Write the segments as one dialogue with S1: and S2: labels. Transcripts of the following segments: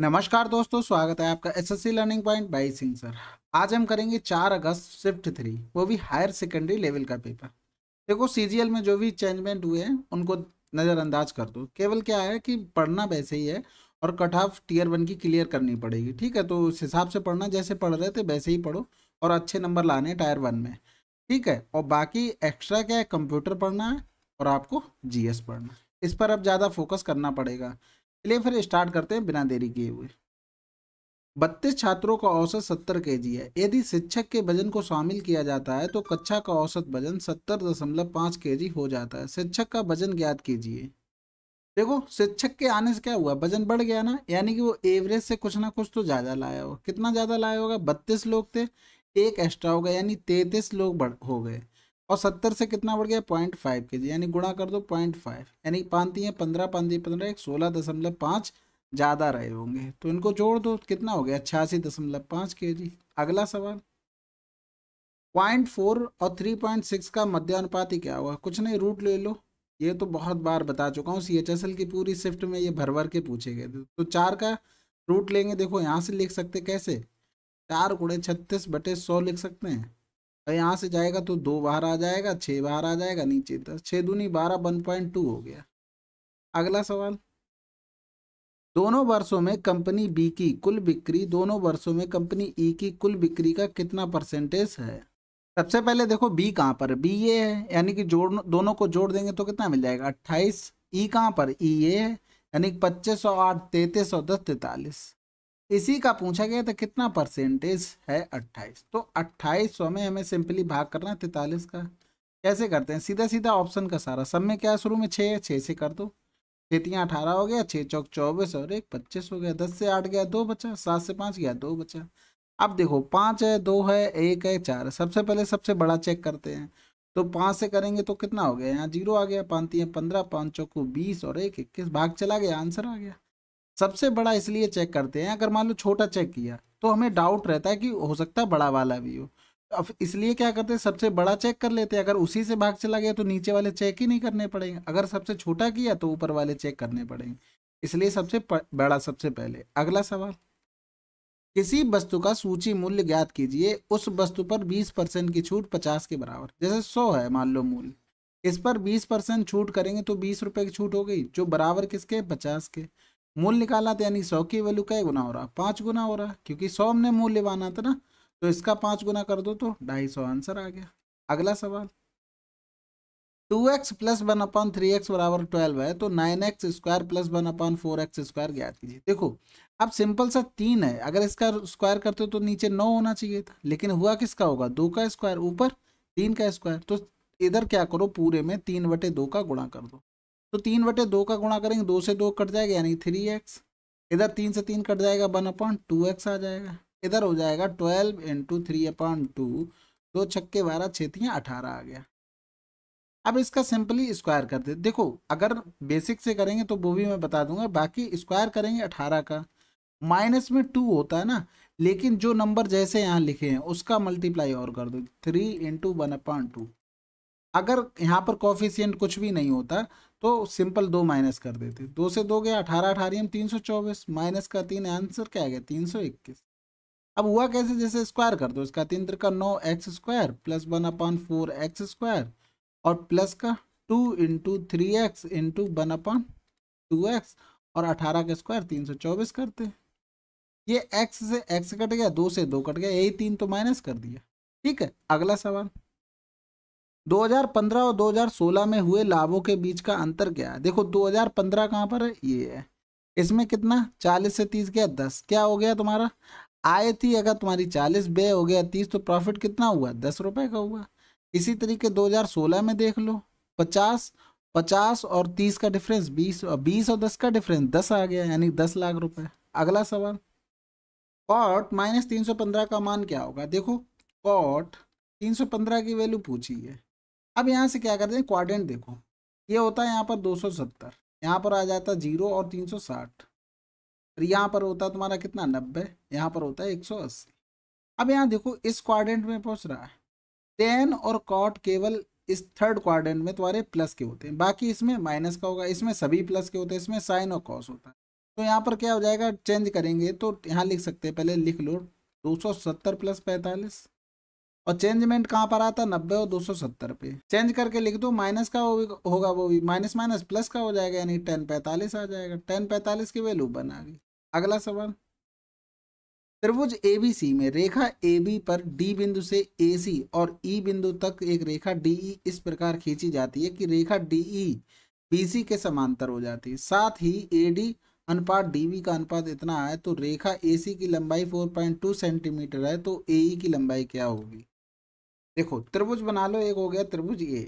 S1: नमस्कार दोस्तों स्वागत है आपका SSC learning point by Singh sir आज हम करेंगे चार अगस्त शिफ्ट थ्री वो भी हायर सेकेंडरी लेवल का पेपर देखो सीजीएल में जो भी चेंजमेंट हुए हैं उनको नज़रअंदाज कर दो केवल क्या है कि पढ़ना वैसे ही है और कट ऑफ टीयर वन की क्लियर करनी पड़ेगी ठीक है तो उस हिसाब से पढ़ना जैसे पढ़ रहे थे वैसे ही पढ़ो और अच्छे नंबर लाने टायर वन में ठीक है और बाकी एक्स्ट्रा क्या है कंप्यूटर पढ़ना है और आपको एस पढ़ना इस पर अब ज़्यादा फोकस करना पड़ेगा चलिए फिर स्टार्ट करते हैं बिना देरी किए हुए बत्तीस छात्रों का औसत सत्तर के जी है यदि शिक्षक के वजन को शामिल किया जाता है तो कक्षा का औसत वजन सत्तर दशमलव पाँच के जी हो जाता है शिक्षक का वजन ज्ञात कीजिए देखो शिक्षक के आने से क्या हुआ वजन बढ़ गया ना यानी कि वो एवरेज से कुछ ना कुछ तो ज़्यादा लाया होगा कितना ज़्यादा लाया होगा बत्तीस लोग थे एक एक्स्ट्रा हो गया यानी तैतीस लोग बढ़ हो गए और सत्तर से कितना बढ़ गया पॉइंट फाइव के जी यानी गुणा कर दो पॉइंट फाइव यानी पानती है पंद्रह पानती पंद्रह एक सोलह दशमलव पाँच ज़्यादा रहे होंगे तो इनको जोड़ दो कितना हो गया छियासी दशमलव पाँच के जी अगला सवाल पॉइंट फोर और थ्री पॉइंट सिक्स का मध्यानुपात ही क्या हुआ कुछ नहीं रूट ले लो ये तो बहुत बार बता चुका हूँ सी एच एस एल की पूरी शिफ्ट में ये भर भर के पूछे गए थे तो चार का रूट लेंगे देखो यहाँ से लिख सकते कैसे चार गुणे छत्तीस बटे सौ लिख सकते हैं तो यहाँ से जाएगा तो दो बाहर आ जाएगा छः बाहर आ जाएगा नीचे दस छः दूनी बारह वन पॉइंट टू हो गया अगला सवाल दोनों वर्षों में कंपनी बी की कुल बिक्री दोनों वर्षों में कंपनी ई e की कुल बिक्री का कितना परसेंटेज है सबसे पहले देखो बी कहाँ पर बी ए है यानी कि जोड़ दोनों को जोड़ देंगे तो कितना मिल जाएगा अट्ठाईस ई e कहाँ पर ई e ए है यानी पच्चीस सौ आठ तैतीस सौ दस तैतालीस इसी का पूछा गया था कितना परसेंटेज है 28 तो सौ में हमें सिंपली भाग करना है तैतालीस का कैसे करते हैं सीधा सीधा ऑप्शन का सारा सब में क्या शुरू में छः है छः से कर दो छतियाँ अठारह हो गया छः चौक चौबीस और एक पच्चीस हो गया दस से आठ गया दो बचा सात से पाँच गया दो बचा अब देखो पाँच है दो है एक है चार है सबसे पहले सबसे बड़ा चेक करते हैं तो पाँच से करेंगे तो कितना हो गया यहाँ जीरो आ गया पाँच तीन पंद्रह पाँच चौको बीस और एक इक्कीस भाग चला गया आंसर आ गया सबसे बड़ा इसलिए चेक करते हैं अगर मान लो छोटा चेक किया तो हमें डाउट रहता है कि हो सकता है बड़ा वाला भी हो अब इसलिए क्या करते हैं सबसे बड़ा चेक कर लेते हैं अगर उसी से भाग चला गया तो नीचे वाले चेक ही नहीं करने पड़ेंगे अगर सबसे छोटा किया तो ऊपर वाले चेक करने पड़ेंगे इसलिए सबसे बड़ा सबसे पहले अगला सवाल किसी वस्तु का सूची मूल्य ज्ञात कीजिए उस वस्तु पर 20 परसेंट की छूट 50 के बराबर जैसे 100 है मान लो मूल्य इस पर 20 परसेंट छूट करेंगे तो बीस रुपये की छूट हो गई जो बराबर किसके 50 के मूल निकाला था यानी सौ की वैल्यू कई गुना हो रहा पाँच गुना हो रहा क्योंकि सौ हमने मूल लेवाना था ना तो इसका पाँच गुना कर दो तो ढाई सौ आंसर आ गया अगला सवाल two x plus one upon three x बराबर ट्वेल्व है तो nine x square plus one upon four x square ज्ञात कीजिए देखो अब सिंपल सा तीन है अगर इसका स्क्वायर करते हो तो नीचे नौ होना चाहिए था लेकिन हुआ किसका होगा दो का स्क्वायर ऊपर तीन का स्क्वायर तो इधर क्या करो पूरे में तीन बटे दो का गुणा कर दो तो तीन बटे दो का गुणा करेंगे दो से दो कट जाएगा यानी थ्री एक्स इधर तीन से तीन कट जाएगा वन अपॉइंट टू एक्स आ जाएगा इधर हो जाएगा twelve into three upon two दो छक्के बारह छेतियाँ अठारह आ गया अब इसका सिंपली स्क्वायर कर दे देखो अगर बेसिक से करेंगे तो वो भी मैं बता दूंगा बाकी स्क्वायर करेंगे अठारह का माइनस में टू होता है ना लेकिन जो नंबर जैसे यहाँ लिखे हैं उसका मल्टीप्लाई और कर दो three into one upon two अगर यहाँ पर कॉफिशियंट कुछ भी नहीं होता तो सिंपल दो माइनस कर देते दो से दो गया अठारह अठारह हम तीन सौ चौबीस माइनस का तीन आंसर क्या गया तीन सौ इक्कीस अब हुआ कैसे जैसे स्क्वायर कर दो इसका तीन त्रिका का नौ x square plus one upon four x square और प्लस का two into three x into one upon two x और अठारह का स्क्वायर तीन सौ चौबीस करते ये एक्स से एक्स कट गया दो से दो कट गया यही तीन तो माइनस कर दिया ठीक है अगला सवाल 2015 और 2016 में हुए लाभों के बीच का अंतर क्या है देखो 2015 कहाँ पर है ये है इसमें कितना 40 से 30 गया 10 क्या हो गया तुम्हारा आय थी अगर तुम्हारी 40 बे हो गया 30 तो प्रॉफिट कितना हुआ दस रुपए का हुआ इसी तरीके 2016 में देख लो 50 50 और 30 का डिफरेंस 20 और 20 और 10 का डिफरेंस 10 आ गया यानी 10 लाख रुपए अगला सवाल कॉट माइनस तीन का मान क्या होगा देखो कॉट तीन की वैल्यू पूछी है अब यहाँ से क्या करते हैं क्वाड्रेंट देखो ये होता है यहाँ पर 270 यहाँ पर आ जाता है जीरो और 360 और यहाँ पर होता है तुम्हारा कितना नब्बे यहाँ पर होता है 180 अब यहाँ देखो इस क्वाड्रेंट में पहुँच रहा है टेन और कॉट केवल इस थर्ड क्वाड्रेंट में तुम्हारे प्लस के होते हैं बाकी इसमें माइनस का होगा इसमें सभी प्लस के होते हैं इसमें साइन और कॉस होता है तो यहाँ पर क्या हो जाएगा चेंज करेंगे तो यहाँ लिख सकते हैं पहले लिख लो 270 प्लस पैंतालीस और चेंजमेंट कहाँ पर आता नब्बे और दो सौ सत्तर पे चेंज करके लिख दो माइनस का होगा वो भी माइनस माइनस प्लस का हो जाएगा यानी टेन पैंतालीस आ जाएगा टेन पैंतालीस की वैल्यू बना गई अगला सवाल त्रिभुज सी में रेखा ए बी पर डी बिंदु से ए सी और ई e बिंदु तक एक रेखा डी ई e इस प्रकार खींची जाती है कि रेखा डी ई बी सी के समांतर हो जाती है साथ ही ए डी अनुपात डी बी का अनुपात इतना है तो रेखा ए सी की लंबाई 4.2 सेंटीमीटर है तो ए e की लंबाई क्या होगी देखो त्रिभुज बना लो एक हो गया त्रिभुज ए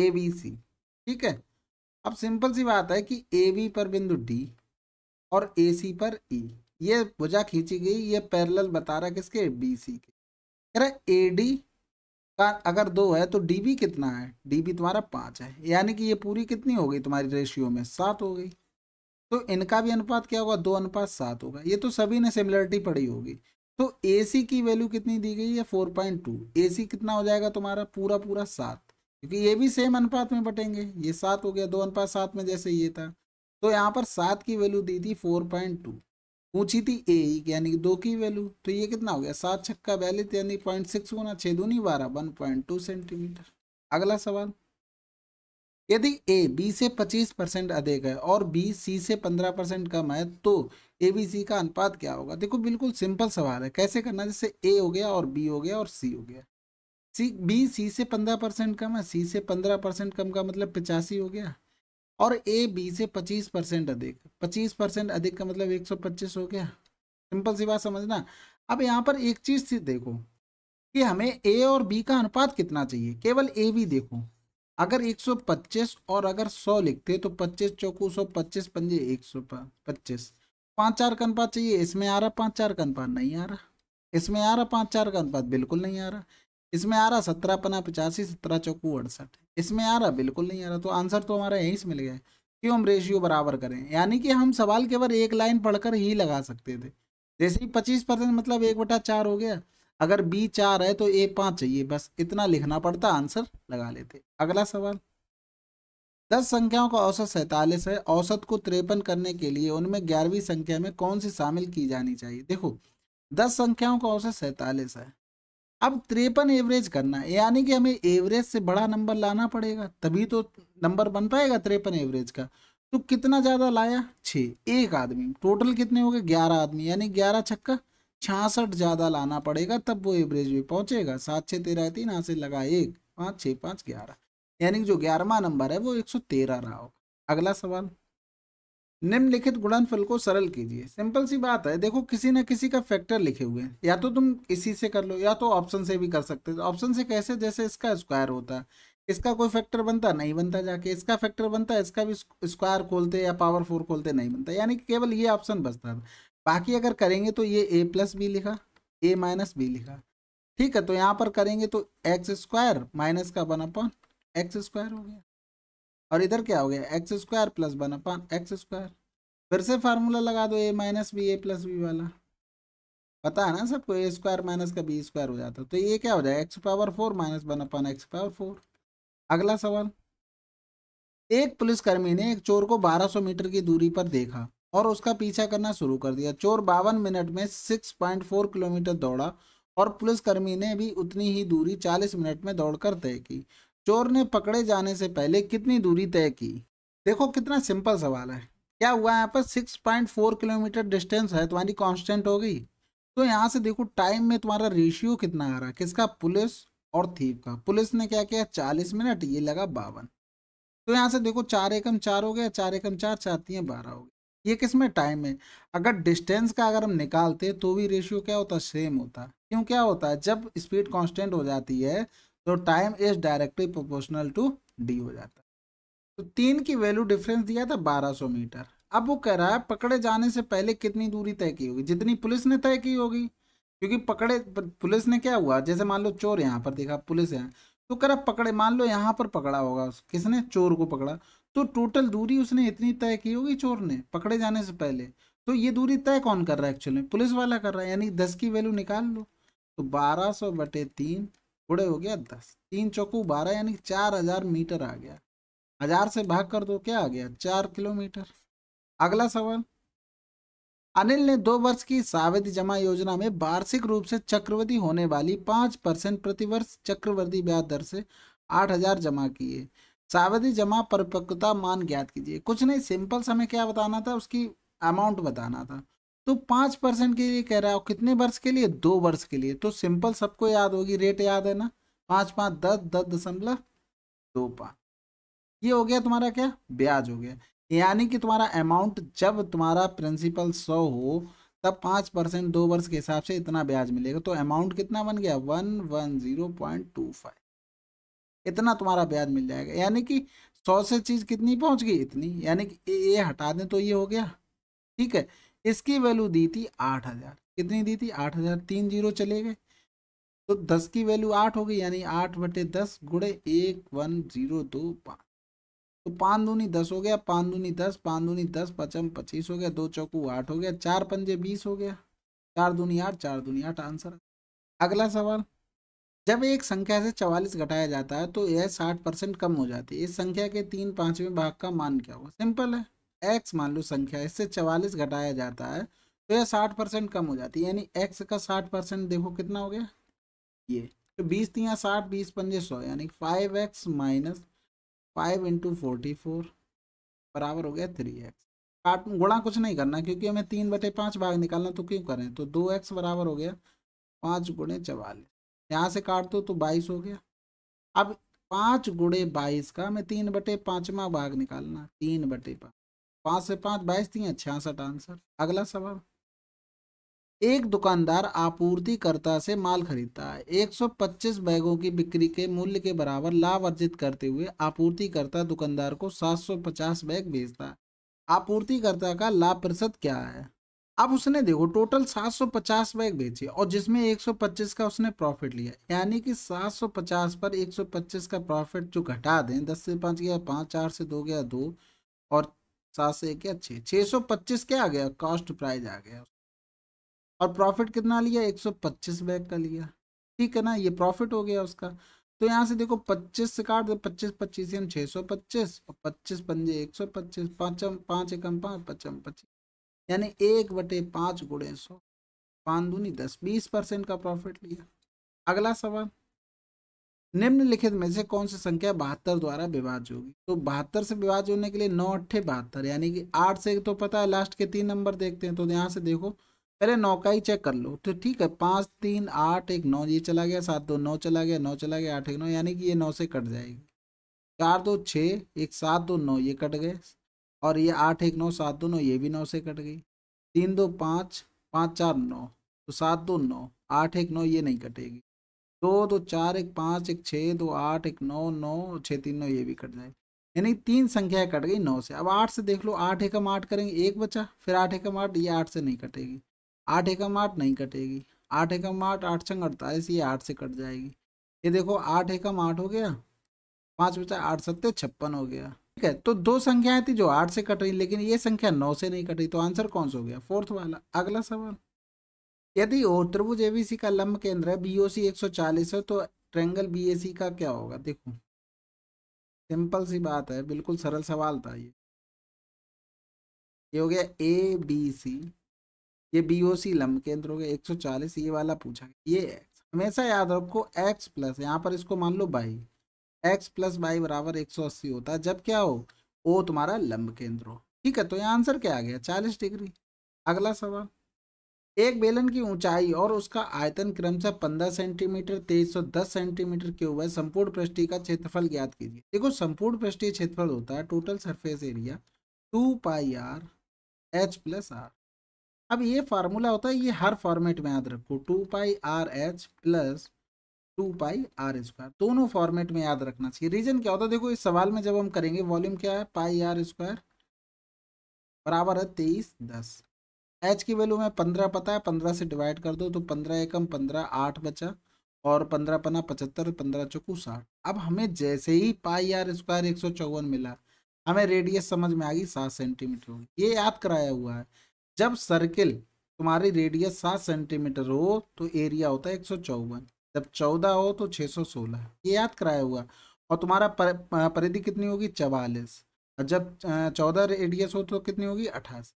S1: ए बी सी ठीक है अब सिंपल सी बात है कि ए बी पर बिंदु डी और ए सी पर ई e. ये भुजा खींची गई ये पैरेलल बता रहा है किसके बी सी के अरे ए डी का अगर दो है तो डी बी कितना है डी बी तुम्हारा पाँच है यानी कि ये पूरी कितनी हो गई तुम्हारी रेशियो में सात हो गई तो इनका भी अनुपात क्या होगा दो अनुपात सात होगा ये तो सभी ने सिमिलरिटी पढ़ी होगी तो ए सी की वैल्यू कितनी दी गई है four point two A C कितना हो जाएगा तुम्हारा पूरा पूरा सात क्योंकि ये भी सेम अनुपात में बटेंगे ये सात हो गया दो अनुपात सात में जैसे ये था तो यहाँ पर सात की वैल्यू दी थी फोर पॉइंट टू पूछी थी ए e, यानी कि दो की वैल्यू तो ये कितना हो गया सात छक्का बयालीस यानी पॉइंट सिक्स गुना छः दूनी बारह वन पॉइंट टू सेंटीमीटर अगला सवाल यदि ए बी से पच्चीस परसेंट अधिक है और बी सी से पंद्रह परसेंट कम है तो ए बी सी का अनुपात क्या होगा देखो बिल्कुल सिंपल सवाल है कैसे करना जैसे ए हो गया और बी हो गया और सी हो गया सी बी सी से पंद्रह परसेंट कम है सी से पंद्रह परसेंट कम का मतलब पचासी हो गया और ए बी से पच्चीस परसेंट अधिक पच्चीस परसेंट अधिक का मतलब एक सौ पच्चीस हो गया सिंपल सी बात समझना अब यहाँ पर एक चीज़ सी देखो कि हमें ए और बी का अनुपात कितना चाहिए केवल ए बी देखो अगर 125 और अगर 100 लिखते तो 25 चौकू पच्चीस पंजे पच्चीस पाँच चार का अनुपात चाहिए इसमें आ रहा पाँच चार का अनुपात नहीं आ रहा इसमें आ रहा पाँच चार का अनुपात बिल्कुल नहीं आ रहा इसमें आ रहा सत्रह पना पचासी सत्रह चौकू अड़सठ इसमें आ रहा बिल्कुल नहीं आ रहा तो आंसर तो हमारा यहीं से मिल गया क्यों हम रेशियो बराबर करें यानी कि हम सवाल केवल एक लाइन पढ़कर ही लगा सकते थे जैसे ही पच्चीस परसेंट मतलब एक बटा चार हो गया अगर बी चार है तो ए पाँच चाहिए बस इतना लिखना पड़ता आंसर लगा लेते अगला सवाल दस संख्याओं का औसत सैतालीस है औसत को त्रेपन करने के लिए उनमें ग्यारहवीं संख्या में कौन सी शामिल की जानी चाहिए देखो दस संख्याओं का औसत सैतालीस है अब त्रेपन एवरेज करना है यानी कि हमें एवरेज से बड़ा नंबर लाना पड़ेगा तभी तो नंबर बन पाएगा त्रेपन एवरेज का तो कितना ज़्यादा लाया छः एक आदमी टोटल कितने हो गए ग्यारह आदमी यानी ग्यारह छक्का छियासठ ज़्यादा लाना पड़ेगा तब वो एवरेज भी पहुंचेगा सात छः तेरह तीन आसे लगा एक पाँच छः पाँच ग्यारह यानी जो ग्यारहवा नंबर है वो तेरह रहा हो अगला सवाल निम्नलिखित गुणनफल को सरल कीजिए सिंपल सी बात है देखो किसी ना किसी का फैक्टर लिखे हुए हैं या तो तुम इसी से कर लो या तो ऑप्शन से भी कर सकते हो ऑप्शन से कैसे जैसे इसका स्क्वायर होता है इसका कोई फैक्टर बनता नहीं बनता जाके इसका फैक्टर बनता है इसका भी स्क्वायर खोलते या पावर फोर खोलते नहीं बनता यानी कि केवल ये ऑप्शन बचता था बाकी अगर करेंगे तो ये ए प्लस बी लिखा ए माइनस बी लिखा ठीक है तो यहाँ पर करेंगे तो एक्स स्क्वायर माइनस का वन अपॉन एक्स स्क्वायर हो गया और इधर क्या हो गया x square plus one upon x square फिर से फार्मूला लगा दो A minus B A plus B वाला पता है ना सबको ए स्क्वायर माइनस का बी स्क्वायर हो जाता तो ये क्या हो जाएगा x power four minus one upon x power four अगला सवाल एक पुलिसकर्मी ने एक चोर को 1200 मीटर की दूरी पर देखा और उसका पीछा करना शुरू कर दिया चोर बावन मिनट में 6.4 किलोमीटर दौड़ा और पुलिसकर्मी ने भी उतनी ही दूरी 40 मिनट में दौड़कर तय की चोर ने पकड़े जाने से पहले कितनी दूरी तय की देखो कितना सिंपल सवाल है क्या हुआ यहाँ पर 6.4 किलोमीटर डिस्टेंस है तुम्हारी कांस्टेंट हो गई तो यहाँ से देखो टाइम में तुम्हारा रेशियो कितना आ रहा है किसका पुलिस और थीप का पुलिस ने क्या किया चालीस मिनट ये लगा बावन तो यहाँ से देखो चार एकम चार हो गया चार एकम चार चाहती हैं बारह हो गया ये किस में टाइम है अगर डिस्टेंस का अगर हम निकालते तो भी रेशियो क्या होता सेम होता क्यों क्या होता है जब स्पीड कांस्टेंट हो जाती है तो time is directly proportional to D हो जाता है तो तीन की वैल्यू डिफरेंस दिया था 1200 मीटर अब वो कह रहा है पकड़े जाने से पहले कितनी दूरी तय की होगी जितनी पुलिस ने तय की होगी क्योंकि पकड़े पुलिस ने क्या हुआ जैसे मान लो चोर यहाँ पर देखा पुलिस यहाँ तो कह रहा पकड़े मान लो यहाँ पर पकड़ा होगा किसने चोर को पकड़ा तो टोटल दूरी उसने इतनी तय की होगी चोर ने पकड़े जाने से पहले तो ये दूरी तय कौन कर रहा है एक्चुअली पुलिस वाला कर रहा है यानी दस की वैल्यू निकाल लो तो बारह सौ बटे तीन गुड़े हो गया दस तीन चौकू बारह यानी कि चार हजार मीटर आ गया हजार से भाग कर दो क्या आ गया चार किलोमीटर अगला सवाल अनिल ने दो वर्ष की सावधि जमा योजना में वार्षिक रूप से चक्रवृद्धि होने वाली पांच परसेंट प्रतिवर्ष चक्रवृद्धि ब्याज दर से आठ हजार जमा किए सावधि जमा परिपक्वता मान ज्ञात कीजिए कुछ नहीं सिंपल समय क्या बताना था उसकी अमाउंट बताना था तो पाँच परसेंट के लिए कह रहा है कितने वर्ष के लिए दो वर्ष के लिए तो सिंपल सबको याद होगी रेट याद है ना पाँच पाँच दस दस दशमलव दो पाँच ये हो गया तुम्हारा क्या ब्याज हो गया यानी कि तुम्हारा अमाउंट जब तुम्हारा प्रिंसिपल सौ हो तब पाँच परसेंट दो वर्ष के हिसाब से इतना ब्याज मिलेगा तो अमाउंट कितना बन गया one one zero point two five इतना तुम्हारा ब्याज मिल जाएगा यानी कि सौ से चीज़ कितनी पहुंच गई इतनी यानी कि ये हटा दें तो ये हो गया ठीक है इसकी वैल्यू दी थी आठ हज़ार कितनी दी थी आठ हज़ार तीन जीरो चले गए तो दस की वैल्यू आठ हो गई यानी आठ बटे दस गुड़े एक वन जीरो दो पाँच तो पाँच दूनी दस हो गया पाँच दूनी दस पाँच दूनी दस पचम पच्चीस हो गया दो चौकू आठ हो गया चार पंजे बीस हो गया चार दूनी आठ चार दूनी आठ आंसर अगला सवाल जब एक संख्या से चवालीस घटाया जाता है तो यह साठ परसेंट कम हो जाती है इस संख्या के तीन पाँचवें भाग का मान क्या हुआ सिंपल है एक्स मान लो संख्या इससे चवालीस घटाया जाता है तो यह साठ परसेंट कम हो जाती है यानी एक्स का साठ परसेंट देखो कितना हो गया ये तो बीस तीन साठ बीस पंजे सौ यानी five x minus five into forty four बराबर हो गया थ्री एक्स काट गुणा कुछ नहीं करना क्योंकि हमें तीन बटे पाँच भाग निकालना तो क्यों करें तो दो एक्स बराबर हो गया पाँच गुणे चवालीस यहाँ से काट दो तो बाईस हो गया अब पाँच गुणे बाईस का हमें तीन बटे पाँचवा भाग निकालना तीन बटे पाँच पांच से पांच बाईस तीन छियासठ आंसर अगला सवाल एक दुकानदार आपूर्तिकर्ता से माल खरीदता है 125 बैगों की बिक्री के मूल्य के बराबर लाभ अर्जित करते हुए आपूर्तिकर्ता दुकानदार को 750 बैग बेचता है आपूर्तिकर्ता का लाभ प्रतिशत क्या है अब उसने देखो टोटल 750 बैग बेचे और जिसमें 125 का उसने प्रॉफिट लिया यानी कि 750 पर 125 का प्रॉफिट जो घटा दें दस से पाँच गया पाँच चार से दो गया दो और सात सौ एक छः छः सौ पच्चीस क्या आ गया कॉस्ट प्राइस आ गया और प्रॉफिट कितना लिया एक सौ पच्चीस बैग का लिया ठीक है ना ये प्रॉफिट हो गया उसका तो यहाँ से देखो पच्चीस से काट दो पच्चीस पच्चीस हम छः सौ पच्चीस और पच्चीस पंजे एक सौ पच्चीस पाँचम पाँच एकम पाँच पचम पच्चीस यानी एक बटे पाँच गुड़े सौ पाँच दूनी दस बीस परसेंट का प्रॉफिट लिया अगला सवाल निम्नलिखित में से कौन सी संख्या बहत्तर द्वारा विभाज्य होगी तो बहत्तर से विभाज्य होने के लिए नौ अट्ठे बहत्तर यानी कि आठ से तो पता है लास्ट के तीन नंबर देखते हैं तो यहाँ से देखो पहले नौ का ही चेक कर लो तो ठीक है पाँच तीन आठ एक नौ ये चला गया सात दो नौ चला गया नौ चला गया आठ एक नौ यानी कि ये नौ से कट जाएगी चार दो छः एक सात दो नौ ये कट गए और ये आठ एक नौ सात दो नौ ये भी नौ से कट गई तीन दो पाँच पाँच चार नौ तो सात दो नौ आठ एक नौ ये नहीं कटेगी दो दो चार एक पाँच एक छः दो आठ एक नौ नौ छः तीन नौ ये भी कट जाएगी यानी तीन संख्याएं कट गई नौ से अब आठ से देख लो आठ एकम आठ करेंगे एक बचा फिर आठ एकम आठ ये आठ से नहीं कटेगी आठ एकम आठ नहीं कटेगी आठ एकम आठ आठ छंग अड़तालीस ये आठ से कट जाएगी ये देखो आठ एकम आठ हो गया पाँच बचा आठ सत्ते छप्पन हो गया ठीक है तो दो संख्याएं थी जो आठ से कट रही लेकिन ये संख्या नौ से नहीं कट रही तो आंसर कौन सा हो गया फोर्थ वाला अगला सवाल यदि और त्रिभुज एबीसी का लंब केंद्र है बीओसी 140 है तो ट्रेंगल बीएसी का क्या होगा देखो सिंपल सी बात है बिल्कुल सरल सवाल था ये ये हो गया ए बी सी ये बी ओ सी लंब केंद्र हो गया चालीस ये वाला पूछा ये हमेशा याद रखो एक्स प्लस यहाँ पर इसको मान लो बाई एक्स प्लस बाई बराबर एक सौ अस्सी होता है जब क्या हो ओ तुम्हारा लंब केंद्र हो ठीक है तो ये आंसर क्या आ गया चालीस डिग्री अगला सवाल एक बेलन की ऊंचाई और उसका आयतन क्रमशः 15 सेंटीमीटर 2310 सेंटीमीटर क्यूब है संपूर्ण पृष्ठी का क्षेत्रफल ज्ञात कीजिए देखो संपूर्ण पृष्ठीय क्षेत्रफल होता है total surface area two pi R H plus R अब ये फार्मूला होता है ये हर फॉर्मेट में याद रखो two pi R H plus two pi R square दोनों फॉर्मेट में याद रखना चाहिए रीजन क्या होता है देखो इस सवाल में जब हम करेंगे वॉल्यूम क्या है पाई आर स्क्वायर बराबर है तेईस दस एच की वैल्यू में पंद्रह पता है पंद्रह से डिवाइड कर दो तो पंद्रह एकम पंद्रह आठ बचा और पंद्रह पना पचहत्तर पंद्रह चौकू साठ अब हमें जैसे ही पाई आर स्क्वायर एक सौ चौवन मिला हमें रेडियस समझ में आ गई सात सेंटीमीटर होगी ये याद कराया हुआ है जब सर्किल तुम्हारी रेडियस सात सेंटीमीटर हो तो एरिया होता है एक सौ चौवन जब चौदह हो तो छः सौ सोलह ये याद कराया हुआ और तुम्हारा परिधि कितनी होगी चवालीस और जब चौदह रेडियस हो तो कितनी होगी अट्ठासी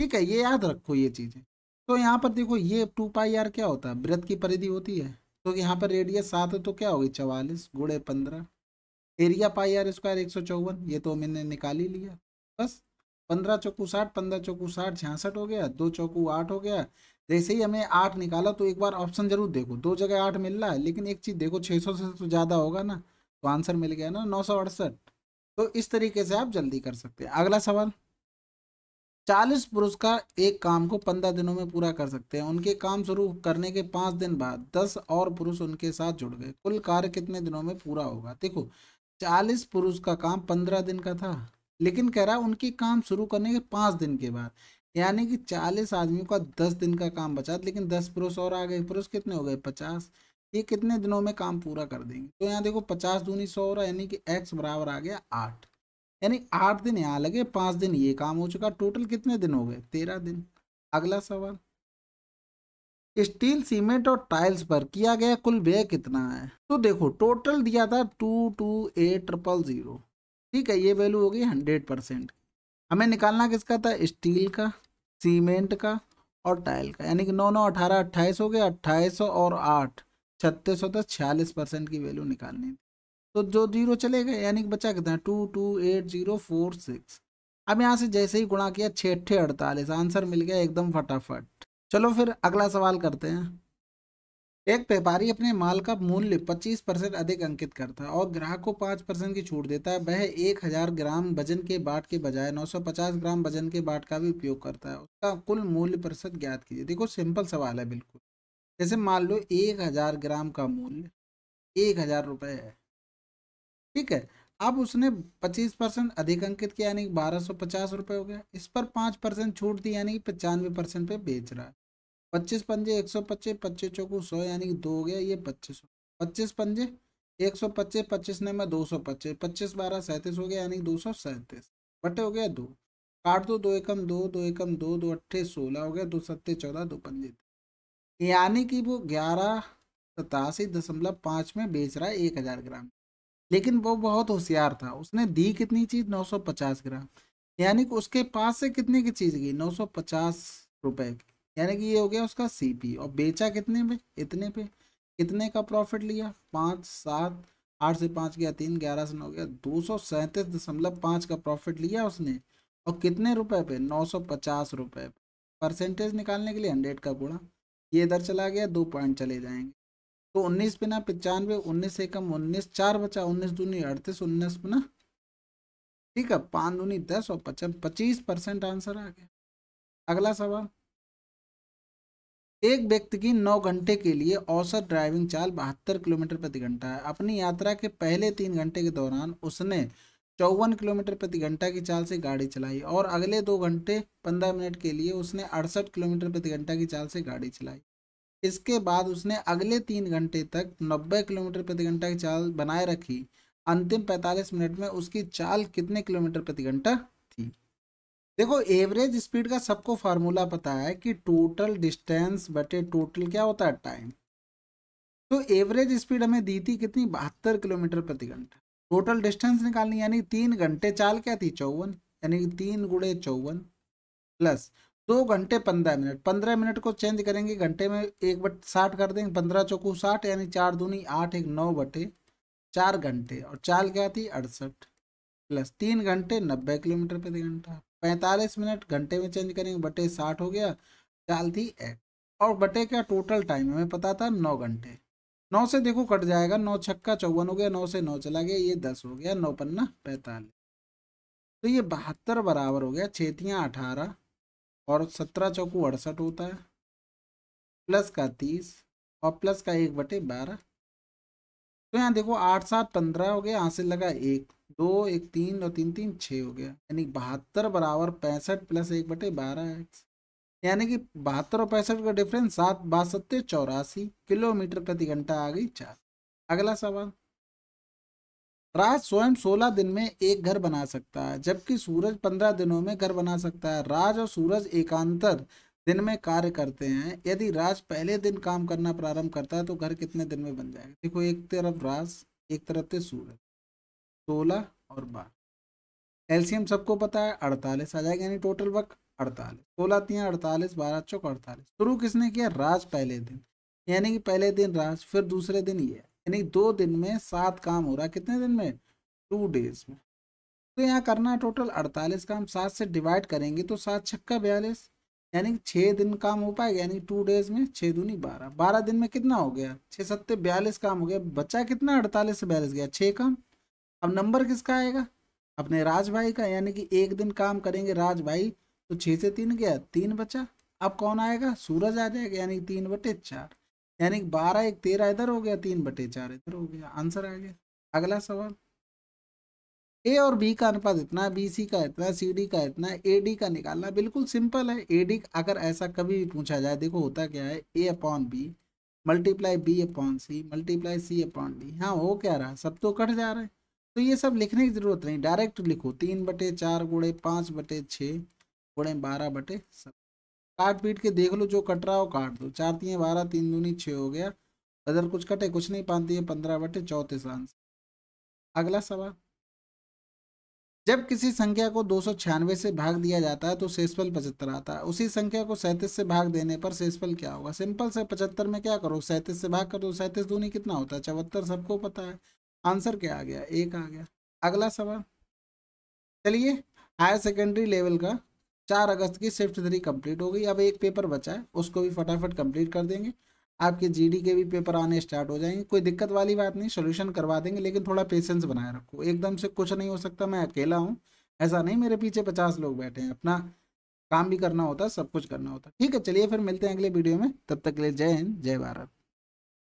S1: ठीक है ये याद रखो ये चीज़ें तो यहाँ पर देखो ये टू पाई आर क्या होता है वृत्त की परिधि होती है तो यहाँ पर रेडियस सात है तो क्या होगी चवालीस गुड़े पंद्रह एरिया पाई आर स्क्वायर एक सौ चौवन ये तो मैंने निकाल ही लिया बस पंद्रह चौकू साठ पंद्रह चौकू साठ छियासठ हो गया दो चौकू आठ हो गया जैसे ही हमें आठ निकाला तो एक बार ऑप्शन जरूर देखो दो जगह आठ मिल रहा है लेकिन एक चीज़ देखो छः सौ से तो ज़्यादा होगा ना तो आंसर मिल गया ना नौ सौ अड़सठ तो इस तरीके से आप जल्दी कर सकते हैं अगला सवाल चालीस पुरुष का एक काम को पंद्रह दिनों में पूरा कर सकते हैं उनके काम शुरू करने के पाँच दिन बाद दस और पुरुष उनके साथ जुड़ गए कुल कार्य कितने दिनों में पूरा होगा देखो चालीस पुरुष का काम पंद्रह दिन का था लेकिन कह रहा उनके काम शुरू करने के पाँच दिन के बाद यानी कि चालीस आदमियों का दस दिन का काम बचा लेकिन दस पुरुष और आ गए पुरुष कितने हो गए पचास ये कितने दिनों में काम पूरा कर देंगे तो यहाँ देखो पचास दूनी सौ हो रहा है यानी कि एक्स बराबर आ गया आठ यानी आठ दिन यहाँ लगे पाँच दिन ये काम हो चुका टोटल कितने दिन हो गए तेरह दिन अगला सवाल स्टील सीमेंट और टाइल्स पर किया गया कुल व्यय कितना है तो देखो टोटल दिया था two two eight triple zero ठीक है ये वैल्यू हो गई हंड्रेड परसेंट हमें निकालना किसका था स्टील का सीमेंट का और टाइल का यानी कि नौ नौ अठारह अट्ठाईस हो गया अट्ठाईस और आठ छत्तीस सौ तक तो छियालीस परसेंट की वैल्यू निकालनी थी तो जो जीरो चले गए यानी कि बचा कितना two two eight zero four six अब यहाँ से जैसे ही गुणा किया छठे अड़तालीस आंसर मिल गया एकदम फटाफट चलो फिर अगला सवाल करते हैं एक व्यापारी अपने माल का मूल्य 25 परसेंट अधिक अंकित करता है और ग्राहक को 5 परसेंट की छूट देता है वह 1000 ग्राम वजन के बाट के बजाय 950 ग्राम वजन के बाट का भी उपयोग करता है उसका कुल मूल्य प्रतिशत ज्ञात कीजिए देखो सिंपल सवाल है बिल्कुल जैसे मान लो 1000 ग्राम का मूल्य एक हज़ार रुपये है ठीक है अब उसने 25 परसेंट अधिक अंकित किया यानी कि बारह सौ पचास रुपये हो गया इस पर पाँच परसेंट छूट दी यानी कि पचानवे परसेंट पे बेच रहा है पच्चीस पंजे एक सौ पच्चीस पच्चीस चौकू सौ यानी कि दो हो गया ये पच्चीस पच्चीस पंजे एक सौ पच्चीस पच्चीस ने मैं दो सौ पच्चीस पच्चीस बारह सैंतीस हो गया यानी दो सौ सैंतीस बटे हो गया दो काट दो दो एकम दो दो एकम दो दो अट्ठे सोलह हो गया दो सत्ते चौदह दो पंजे यानी कि वो ग्यारह सतासी दशमलव पाँच में बेच रहा है एक हज़ार ग्राम लेकिन वो बहुत होशियार था उसने दी कितनी चीज़ 950 ग्राम यानी कि उसके पास से कितने की चीज़ गई 950 रुपए की यानी कि ये हो गया उसका सीपी और बेचा कितने पे इतने पे कितने का प्रॉफिट लिया पाँच सात आठ से पाँच गया तीन ग्यारह से नौ गया दो सौ सैंतीस दशमलव पाँच का प्रॉफिट लिया उसने और कितने रुपए पे नौ सौ पचास रुपये परसेंटेज निकालने के लिए हंड्रेड का गुणा ये इधर चला गया दो पॉइंट चले जाएंगे तो उन्नीस बिना पचानवे उन्नीस एकम उन्नीस चार बचा उन्नीस दूनी अड़तीस उन्नीस बिना ठीक है पाँच दूनी दस और पचम पच्चीस परसेंट आंसर आ गया अगला सवाल एक व्यक्ति की नौ घंटे के लिए औसत ड्राइविंग चाल बहत्तर किलोमीटर प्रति घंटा है अपनी यात्रा के पहले तीन घंटे के दौरान उसने चौवन किलोमीटर प्रति घंटा की चाल से गाड़ी चलाई और अगले दो घंटे पंद्रह मिनट के लिए उसने अड़सठ किलोमीटर प्रति घंटा की चाल से गाड़ी चलाई इसके बाद उसने अगले तीन घंटे तक 90 किलोमीटर प्रति घंटा की चाल बनाए रखी अंतिम 45 मिनट में उसकी चाल कितने किलोमीटर प्रति घंटा थी देखो एवरेज स्पीड का सबको फार्मूला पता है कि टोटल डिस्टेंस बटे टोटल क्या होता है टाइम तो एवरेज स्पीड हमें दी थी कितनी बहत्तर किलोमीटर प्रति घंटा टोटल डिस्टेंस निकालनी यानी तीन घंटे चाल क्या थी चौवन यानी तीन गुड़े चौवन प्लस दो घंटे पंद्रह मिनट पंद्रह मिनट को चेंज करेंगे घंटे में एक बट साठ कर देंगे पंद्रह चौकू साठ यानी चार दूनी आठ एक नौ बटे चार घंटे और चाल क्या थी अड़सठ प्लस तीन घंटे नब्बे किलोमीटर प्रति घंटा पैंतालीस मिनट घंटे में चेंज करेंगे बटे साठ हो गया चाल थी एक और बटे क्या टोटल टाइम हमें पता था नौ घंटे नौ से देखो कट जाएगा नौ छक्का चौवन हो गया नौ से नौ चला गया ये दस हो गया नौ पन्ना पैंतालीस तो ये बहत्तर बराबर हो गया छेतियाँ अठारह और सत्रह चौकू अड़सठ होता है प्लस का तीस और प्लस का एक बटे बारह तो यहाँ देखो आठ सात पंद्रह हो गया यहाँ से लगा एक दो एक तीन और तीन तीन छः हो गया यानी बहत्तर बराबर पैंसठ प्लस एक बटे बारह एक्स यानी कि बहत्तर और पैंसठ का डिफरेंस सात बासठ चौरासी किलोमीटर प्रति घंटा आ गई चार अगला सवाल राज स्वयं 16 दिन में एक घर बना सकता है जबकि सूरज 15 दिनों में घर बना सकता है राज और सूरज एकांतर दिन में कार्य करते हैं यदि राज पहले दिन काम करना प्रारंभ करता है तो घर कितने दिन में बन जाएगा देखो एक तरफ राज एक तरफ से तो सूरज सोलह और बारह एलसीएम सबको पता है अड़तालीस आ जाएगा यानी टोटल वक्त अड़तालीस सोलह तीन अड़तालीस बारह चौक अड़तालीस शुरू किसने किया राज पहले दिन यानी कि पहले दिन राज फिर दूसरे दिन ये यानी दो दिन में सात काम हो रहा है कितने दिन में टू डेज में तो यहाँ करना है टोटल अड़तालीस काम सात से डिवाइड करेंगे तो सात छक्का बयालीस यानी कि छः दिन काम हो पाएगा यानी टू डेज में छः दूनी बारह बारह दिन में कितना हो गया छः सत्ते बयालीस काम हो गया बच्चा कितना अड़तालीस से बयालीस गया छः काम अब नंबर किसका आएगा अपने राज भाई का यानी कि एक दिन काम करेंगे राज भाई तो छः से तीन गया तीन बचा अब कौन आएगा सूरज आ जाएगा यानी तीन बटे चार यानी बारह एक तेरह इधर हो गया तीन बटे चार इधर हो गया आंसर आ गया अगला सवाल ए और बी का अनुपात इतना बी सी का इतना सी डी का इतना ए डी का निकालना बिल्कुल सिंपल है ए डी अगर ऐसा कभी भी पूछा जाए देखो होता क्या है A upon B multiply B upon C multiply C upon D हाँ हो क्या रहा सब तो कट जा रहा है तो ये सब लिखने की ज़रूरत नहीं डायरेक्ट लिखो तीन बटे चार गुड़े पाँच बटे छः गुड़े बारह बटे सत्रह काट पीट के देख लो जो कट रहा हो काट दो चार तीन बारह तीन दूनी छः हो गया बदल कुछ कटे कुछ नहीं पाती है पंद्रह बटे चौंतीस आंसर अगला सवाल जब किसी संख्या को दो से भाग दिया जाता है तो शेषफल पचहत्तर आता है उसी संख्या को सैंतीस से भाग देने पर शेषफल क्या होगा सिंपल से पचहत्तर में क्या करो सैंतीस से भाग कर दो सैंतीस दूनी कितना होता है चौहत्तर सबको पता है आंसर क्या आ गया एक आ गया अगला सवाल चलिए हायर सेकेंडरी लेवल का चार अगस्त की शिफ्ट थ्री कंप्लीट हो गई अब एक पेपर बचा है उसको भी फटाफट कंप्लीट कर देंगे आपके जीडी के भी पेपर आने स्टार्ट हो जाएंगे कोई दिक्कत वाली बात नहीं सोल्यूशन करवा देंगे लेकिन थोड़ा पेशेंस बनाए रखो एकदम से कुछ नहीं हो सकता मैं अकेला हूँ ऐसा नहीं मेरे पीछे पचास लोग बैठे हैं अपना काम भी करना होता सब कुछ करना होता ठीक है चलिए फिर मिलते हैं अगले वीडियो में तब तक के लिए जय हिंद जय भारत